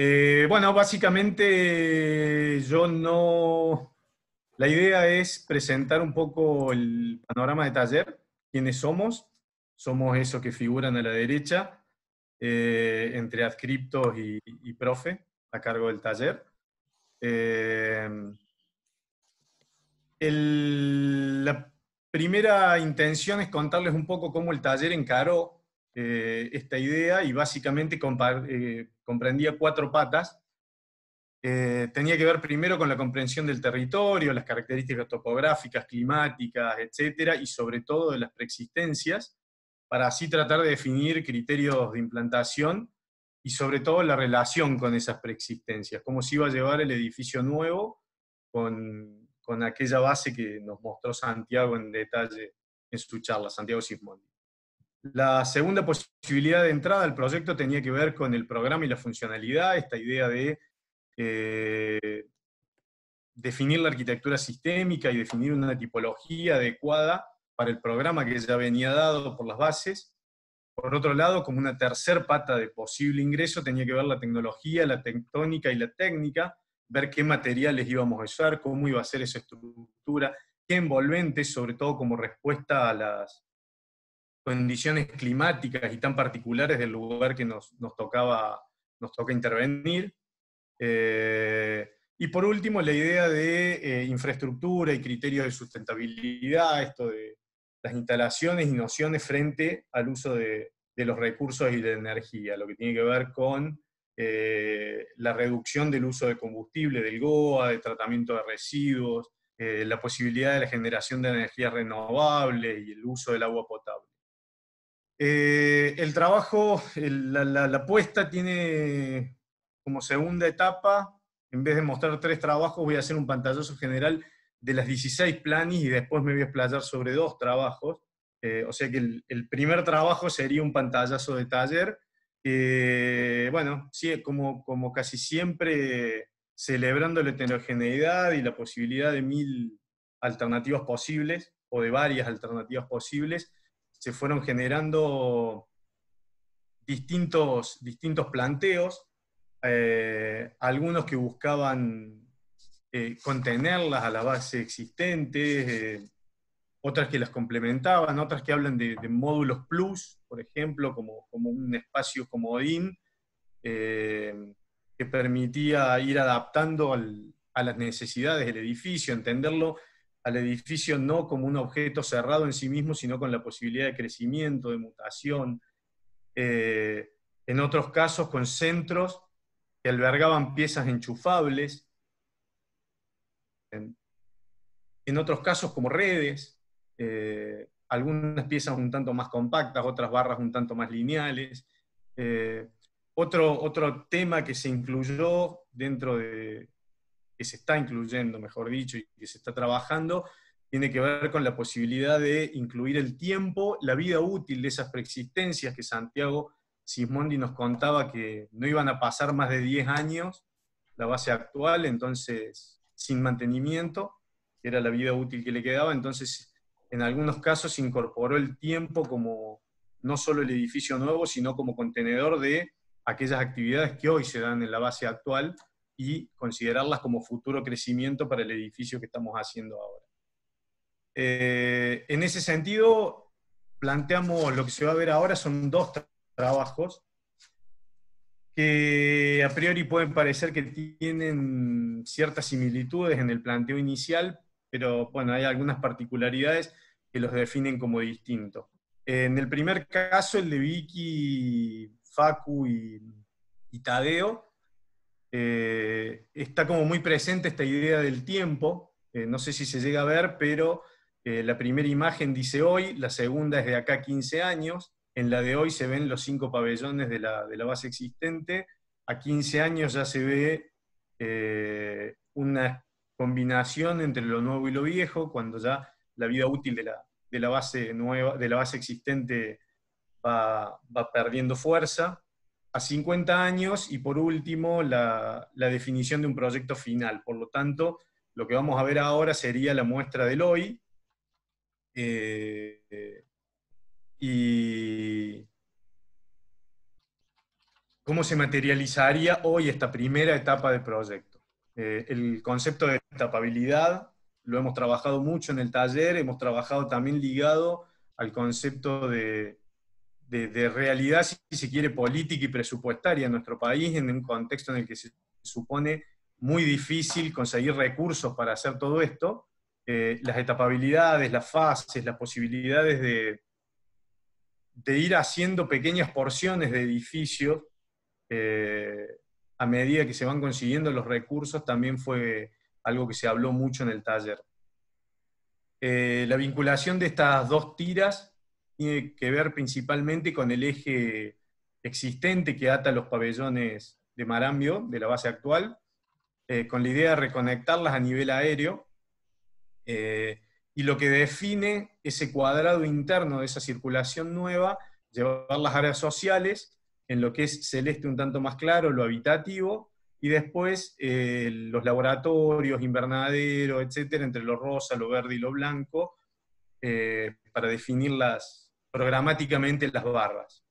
Eh, bueno, básicamente yo no... La idea es presentar un poco el panorama de taller, quiénes somos. Somos esos que figuran a la derecha, eh, entre adscriptos y, profe, a cargo del taller. Eh, la primera intención es contarles un poco cómo el taller encaró eh, esta idea y básicamente eh, comprendía cuatro patas. Eh, tenía que ver primero con la comprensión del territorio, las características topográficas, climáticas, etcétera, y sobre todo de las preexistencias, para así tratar de definir criterios de implantación y sobre todo la relación con esas preexistencias, cómo se iba a llevar el edificio nuevo con, aquella base que nos mostró Santiago en detalle en su charla, Santiago Sismón. La segunda posibilidad de entrada al proyecto tenía que ver con el programa y la funcionalidad, esta idea de eh, definir la arquitectura sistémica y definir una tipología adecuada para el programa que ya venía dado por las bases. Por otro lado, como una tercer pata de posible ingreso, tenía que ver la tecnología, la tectónica y la técnica, ver qué materiales íbamos a usar, cómo iba a ser esa estructura, qué envolvente, sobre todo como respuesta a las condiciones climáticas y tan particulares del lugar que nos, tocaba, nos toca intervenir. Eh, y por último, la idea de eh, infraestructura y criterios de sustentabilidad, esto de las instalaciones y nociones frente al uso de, los recursos y de energía, lo que tiene que ver con eh, la reducción del uso de combustible, del GOA, de tratamiento de residuos, la posibilidad de la generación de energía renovable y el uso del agua potable. Eh, el trabajo, la, apuesta tiene como segunda etapa, en vez de mostrar tres trabajos, voy a hacer un pantallazo general de las 16 planis y después me voy a explayar sobre dos trabajos. Eh, o sea que el, primer trabajo sería un pantallazo de taller. bueno, sí, como casi siempre, celebrando la heterogeneidad y la posibilidad de mil alternativas posibles o de varias alternativas posibles se fueron generando distintos, distintos planteos, eh, algunos que buscaban eh, contenerlas a la base existente, eh, otras que las complementaban, otras que hablan de, módulos plus, por ejemplo, como, un espacio comodín que permitía ir adaptando a las necesidades del edificio, entenderlo al edificio no como un objeto cerrado en sí mismo, sino con la posibilidad de crecimiento, de mutación. Eh, en otros casos, con centros que albergaban piezas enchufables. En, otros casos, como redes, eh, algunas piezas un tanto más compactas, otras barras un tanto más lineales. Eh, otro, otro tema que se incluyó dentro de, que se está incluyendo, mejor dicho, y que se está trabajando, tiene que ver con la posibilidad de incluir el tiempo, la vida útil de esas preexistencias que Santiago Sismondi nos contaba que no iban a pasar más de 10 años, la base actual, entonces sin mantenimiento, que era la vida útil que le quedaba, entonces en algunos casos incorporó el tiempo como no solo el edificio nuevo, sino como contenedor de aquellas actividades que hoy se dan en la base actual, y considerarlas como futuro crecimiento para el edificio que estamos haciendo ahora. Eh, en ese sentido, planteamos lo que se va a ver ahora son dos trabajos que a priori pueden parecer que tienen ciertas similitudes en el planteo inicial, pero bueno, hay algunas particularidades que los definen como distintos. En el primer caso, el de Vicky, Facu y, y Tadeo, eh, está como muy presente esta idea del tiempo, eh, no sé si se llega a ver, pero eh, la primera imagen dice hoy, la segunda es de acá 15 años, en la de hoy se ven los cinco pabellones de la, de la base existente, a 15 años ya se ve una combinación entre lo nuevo y lo viejo, cuando ya la vida útil de la, de la base, nueva, de la base existente va, va perdiendo fuerza a 50 años y por último la, definición de un proyecto final. Por lo tanto, lo que vamos a ver ahora sería la muestra del hoy. Eh, y cómo se materializaría hoy esta primera etapa de proyecto. Eh, el concepto de etapabilidad lo hemos trabajado mucho en el taller, hemos trabajado también ligado al concepto de de, realidad, si se quiere, política y presupuestaria en nuestro país, en un contexto en el que se supone muy difícil conseguir recursos para hacer todo esto, eh, las etapabilidades, las fases, las posibilidades de, de ir haciendo pequeñas porciones de edificios eh, a medida que se van consiguiendo los recursos, también fue algo que se habló mucho en el taller. Eh, la vinculación de estas dos tiras tiene que ver principalmente con el eje existente que ata los pabellones de Marambio, de la base actual, eh, con la idea de reconectarlas a nivel aéreo. Eh, y lo que define ese cuadrado interno de esa circulación nueva, llevar las áreas sociales en lo que es celeste un tanto más claro, lo habitativo, y después eh, los laboratorios, invernaderos etcétera, entre lo rosa, lo verde y lo blanco, para definir las, programáticamente las barras.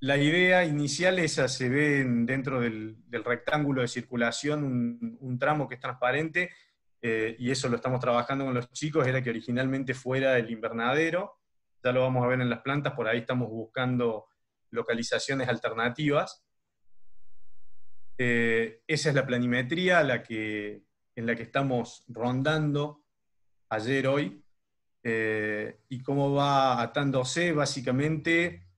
La idea inicial esa, se ve dentro del, rectángulo de circulación un, tramo que es transparente, eh, y eso lo estamos trabajando con los chicos, era que originalmente fuera el invernadero, ya lo vamos a ver en las plantas, por ahí estamos buscando localizaciones alternativas. Eh, esa es la planimetría la que, en la que estamos rondando ayer, hoy, eh, y cómo va atándose básicamente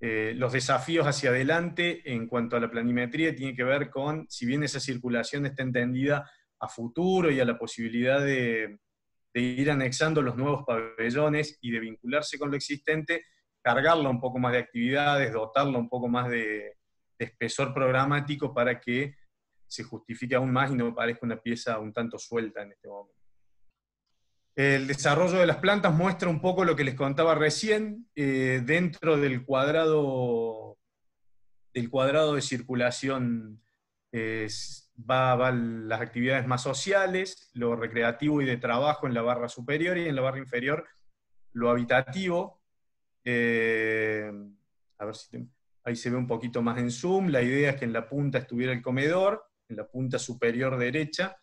eh, los desafíos hacia adelante en cuanto a la planimetría, tiene que ver con, si bien esa circulación está entendida a futuro y a la posibilidad de, ir anexando los nuevos pabellones y de vincularse con lo existente, cargarla un poco más de actividades, dotarla un poco más de espesor programático para que se justifique aún más y no parezca una pieza un tanto suelta en este momento. El desarrollo de las plantas muestra un poco lo que les contaba recién eh, dentro del cuadrado, del cuadrado de circulación. Eh, van va, las actividades más sociales, lo recreativo y de trabajo en la barra superior y en la barra inferior lo habitativo. Eh, a ver si ahí se ve un poquito más en zoom. La idea es que en la punta estuviera el comedor, en la punta superior derecha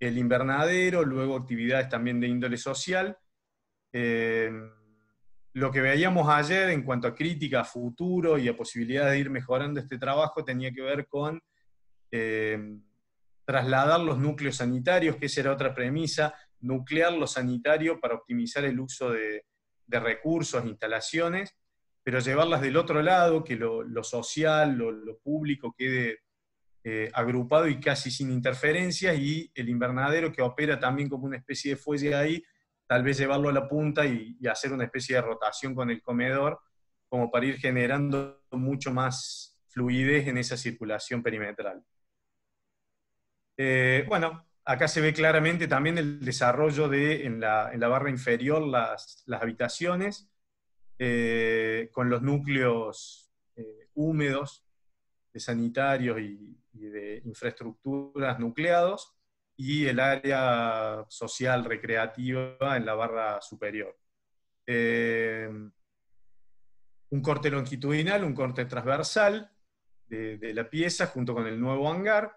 el invernadero, luego actividades también de índole social. Eh, lo que veíamos ayer en cuanto a crítica a futuro y a posibilidad de ir mejorando este trabajo tenía que ver con eh, trasladar los núcleos sanitarios, que esa era otra premisa, nuclear lo sanitario para optimizar el uso de, recursos, instalaciones, pero llevarlas del otro lado, que lo, social, lo público quede eh, agrupado y casi sin interferencia y el invernadero que opera también como una especie de fuelle ahí, tal vez llevarlo a la punta y, hacer una especie de rotación con el comedor, como para ir generando mucho más fluidez en esa circulación perimetral. Eh, bueno, acá se ve claramente también el desarrollo de en la, barra inferior las, habitaciones, eh, con los núcleos húmedos de sanitarios y, y de infraestructuras nucleados y el área social recreativa en la barra superior. Eh, un corte longitudinal, un corte transversal de, la pieza junto con el nuevo hangar.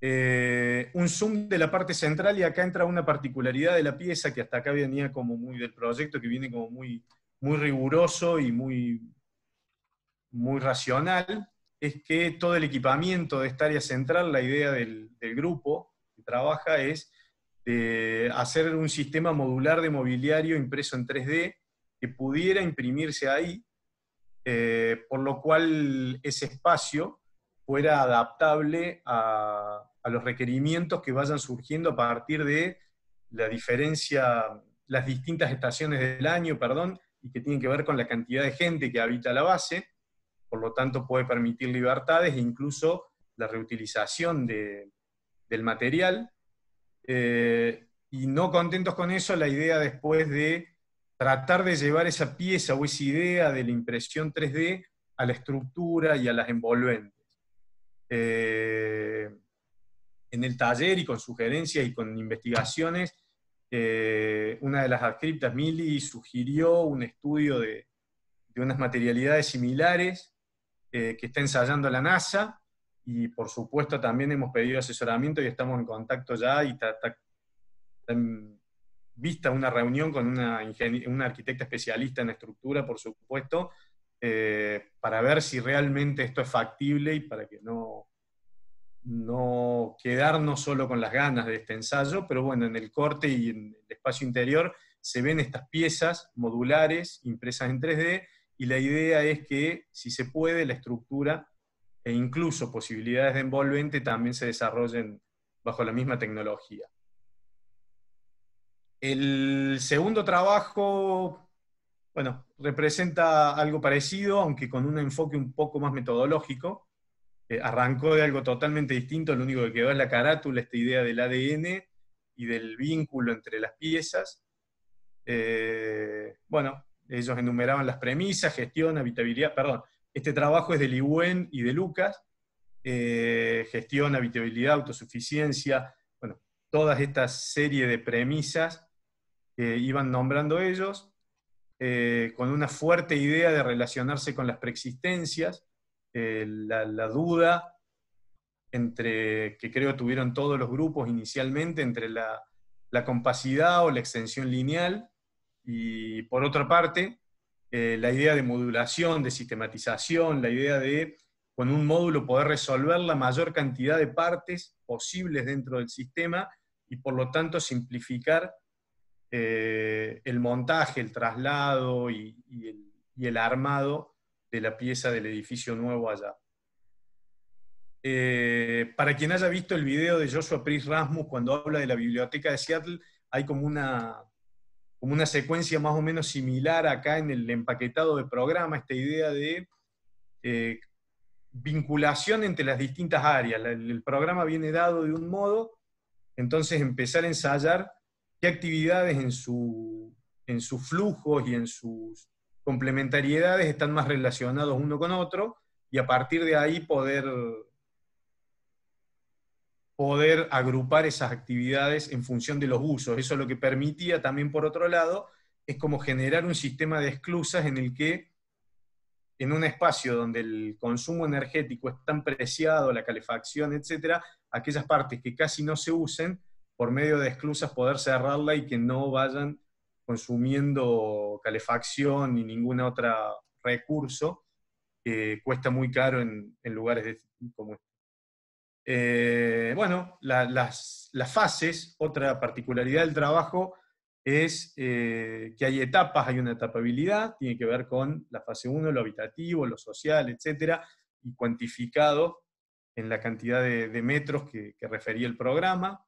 Eh, un zoom de la parte central y acá entra una particularidad de la pieza que hasta acá venía como muy del proyecto, que viene como muy, muy riguroso y muy, muy racional, es que todo el equipamiento de esta área central, la idea del, grupo que trabaja es de hacer un sistema modular de mobiliario impreso en 3D que pudiera imprimirse ahí, eh, por lo cual ese espacio fuera adaptable a, a, los requerimientos que vayan surgiendo a partir de la diferencia, las distintas estaciones del año, perdón, y que tienen que ver con la cantidad de gente que habita la base, por lo tanto puede permitir libertades e incluso la reutilización del material. Eh, y no contentos con eso, la idea después de tratar de llevar esa pieza o esa idea de la impresión 3D a la estructura y a las envolventes. Eh, en el taller y con sugerencias y con investigaciones, eh, una de las adscriptas, Mili, sugirió un estudio de, de unas materialidades similares eh, que está ensayando la NASA y por supuesto también hemos pedido asesoramiento y estamos en contacto ya y está, vista una reunión con una, arquitecta especialista en estructura, por supuesto, eh, para ver si realmente esto es factible y para que no, no quedarnos solo con las ganas de este ensayo, pero bueno, en el corte y en el espacio interior se ven estas piezas modulares impresas en 3D y la idea es que, si se puede, la estructura e incluso posibilidades de envolvente también se desarrollen bajo la misma tecnología. El segundo trabajo, bueno, representa algo parecido, aunque con un enfoque un poco más metodológico. Eh, arrancó de algo totalmente distinto, lo único que quedó es la carátula, esta idea del ADN y del vínculo entre las piezas. Eh, bueno, ellos enumeraban las premisas, gestión, habitabilidad, perdón, este trabajo es de Liwen y de Lucas, eh, gestión, habitabilidad, autosuficiencia, bueno, todas estas serie de premisas que iban nombrando ellos, eh, con una fuerte idea de relacionarse con las preexistencias, eh, la, duda entre, que creo tuvieron todos los grupos inicialmente, entre la, la compacidad o la extensión lineal, y por otra parte, eh, la idea de modulación, de sistematización, la idea de con un módulo poder resolver la mayor cantidad de partes posibles dentro del sistema y por lo tanto simplificar eh, el montaje, el traslado y, el, armado de la pieza del edificio nuevo allá. Eh, para quien haya visto el video de Joshua Pris Rasmus cuando habla de la biblioteca de Seattle, hay como una, como una secuencia más o menos similar acá en el empaquetado de programa, esta idea de eh, vinculación entre las distintas áreas. El programa viene dado de un modo, entonces empezar a ensayar qué actividades en, su, en sus flujos y en sus complementariedades están más relacionados uno con otro, y a partir de ahí poder poder agrupar esas actividades en función de los usos. Eso lo que permitía también, por otro lado, es como generar un sistema de esclusas en el que en un espacio donde el consumo energético es tan preciado, la calefacción, etcétera, aquellas partes que casi no se usen, por medio de esclusas poder cerrarla y que no vayan consumiendo calefacción ni ningún otro recurso que cuesta muy caro en, lugares como este. Eh, bueno, las, fases, otra particularidad del trabajo es eh, que hay etapas, hay una etapabilidad, tiene que ver con la fase 1, lo habitativo, lo social, etc., y cuantificado en la cantidad de, metros que, refería el programa.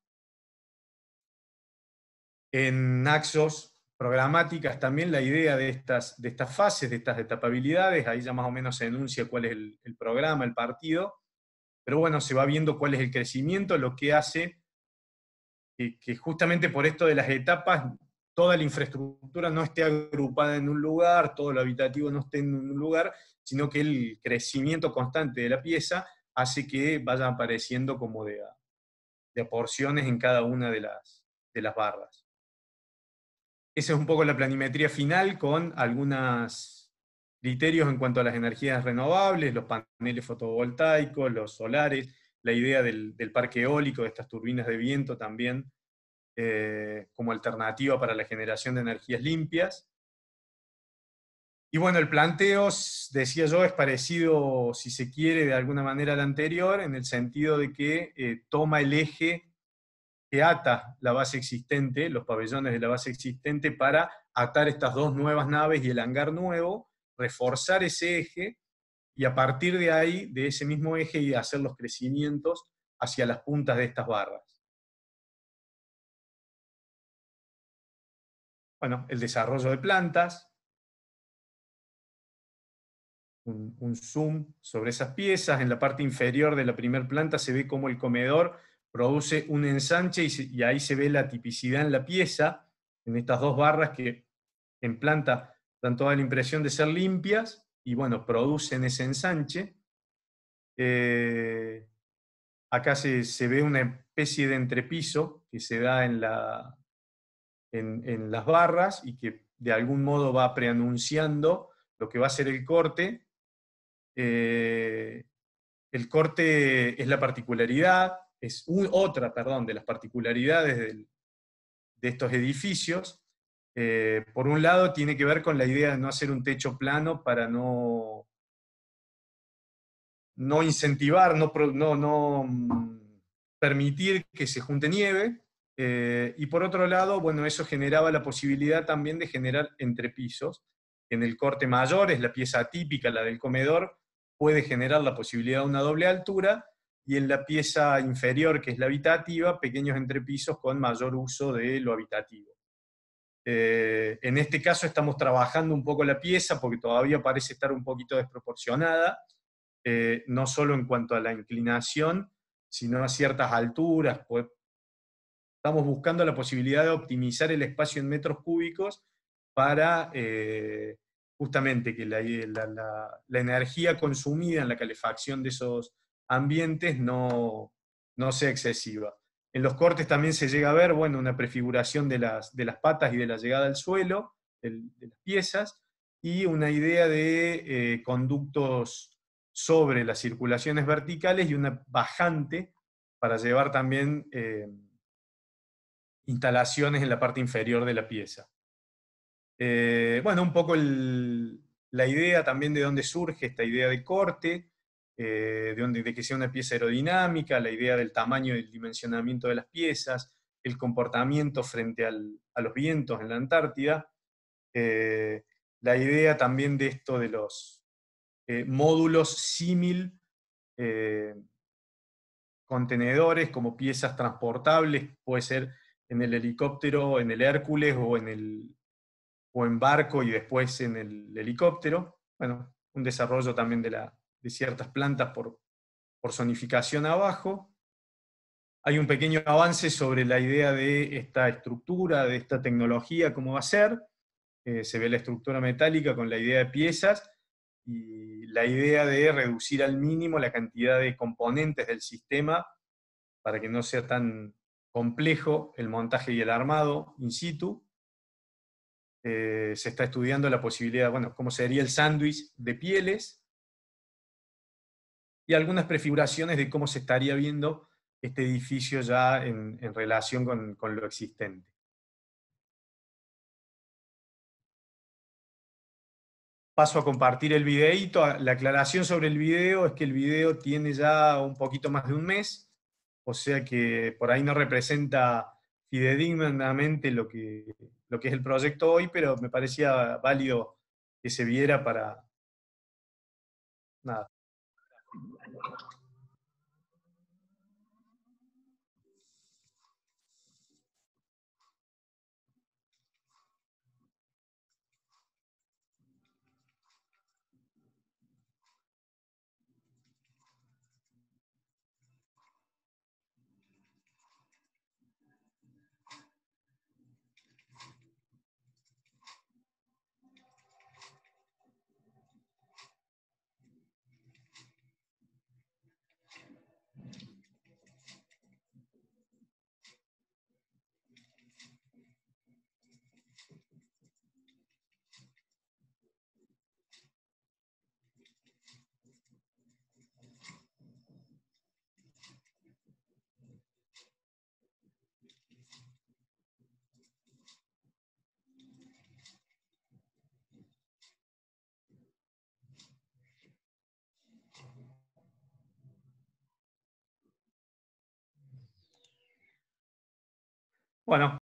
En Axos programáticas también la idea de estas, de estas fases, de estas etapabilidades, ahí ya más o menos se enuncia cuál es el programa, el partido, pero bueno, se va viendo cuál es el crecimiento, lo que hace que, justamente por esto de las etapas, toda la infraestructura no esté agrupada en un lugar, todo lo habitativo no esté en un lugar, sino que el crecimiento constante de la pieza hace que vaya apareciendo como de, de porciones en cada una de las, de las barras. Esa es un poco la planimetría final con algunas criterios en cuanto a las energías renovables, los paneles fotovoltaicos, los solares, la idea del, parque eólico, de estas turbinas de viento también, eh, como alternativa para la generación de energías limpias. Y bueno, el planteo, decía yo, es parecido, si se quiere, de alguna manera al anterior, en el sentido de que eh, toma el eje que ata la base existente, los pabellones de la base existente, para atar estas dos nuevas naves y el hangar nuevo, reforzar ese eje y a partir de ahí, de ese mismo eje, y hacer los crecimientos hacia las puntas de estas barras. Bueno, el desarrollo de plantas, un, zoom sobre esas piezas. En la parte inferior de la primera planta se ve cómo el comedor produce un ensanche y, ahí se ve la tipicidad en la pieza, en estas dos barras que en planta dan toda la impresión de ser limpias y bueno, producen ese ensanche. Eh, acá se, ve una especie de entrepiso que se da en, la, en, las barras y que de algún modo va preanunciando lo que va a ser el corte. Eh, el corte es la particularidad, es otra, perdón, de las particularidades de estos edificios, eh, por un lado, tiene que ver con la idea de no hacer un techo plano para no, no incentivar, no, no, mm, permitir que se junte nieve. Eh, y por otro lado, bueno, eso generaba la posibilidad también de generar entrepisos. En el corte mayor es la pieza típica, la del comedor, puede generar la posibilidad de una doble altura. Y en la pieza inferior, que es la habitativa, pequeños entrepisos con mayor uso de lo habitativo. Eh, en este caso estamos trabajando un poco la pieza porque todavía parece estar un poquito desproporcionada, eh, no solo en cuanto a la inclinación, sino a ciertas alturas. Pues, estamos buscando la posibilidad de optimizar el espacio en metros cúbicos para eh, justamente que la, energía consumida en la calefacción de esos ambientes no sea excesiva. En los cortes también se llega a ver, bueno, una prefiguración de las, patas y de la llegada al suelo, de, las piezas, y una idea de eh, conductos sobre las circulaciones verticales y una bajante para llevar también eh, instalaciones en la parte inferior de la pieza. Eh, bueno, un poco la idea también de dónde surge esta idea de corte, eh, de, donde, que sea una pieza aerodinámica, la idea del tamaño y el dimensionamiento de las piezas, el comportamiento frente a los vientos en la Antártida, eh, la idea también de esto de los eh, módulos símil contenedores como piezas transportables, puede ser en el helicóptero, en el Hércules o en, el, o en barco y después en el helicóptero. Bueno, un desarrollo también de la, de ciertas plantas por, por zonificación abajo. Hay un pequeño avance sobre la idea de esta estructura, de esta tecnología, cómo va a ser. Eh, se ve la estructura metálica con la idea de piezas y la idea de reducir al mínimo la cantidad de componentes del sistema para que no sea tan complejo el montaje y el armado in situ. Eh, se está estudiando la posibilidad, bueno, cómo sería el sándwich de pieles, y algunas prefiguraciones de cómo se estaría viendo este edificio ya en, relación con, lo existente. paso a compartir el videito La aclaración sobre el video es que el video tiene ya un poquito más de un mes, o sea que por ahí no representa fidedignamente lo que, lo que es el proyecto hoy, pero me parecía válido que se viera para, nada, Thank you. Voilà.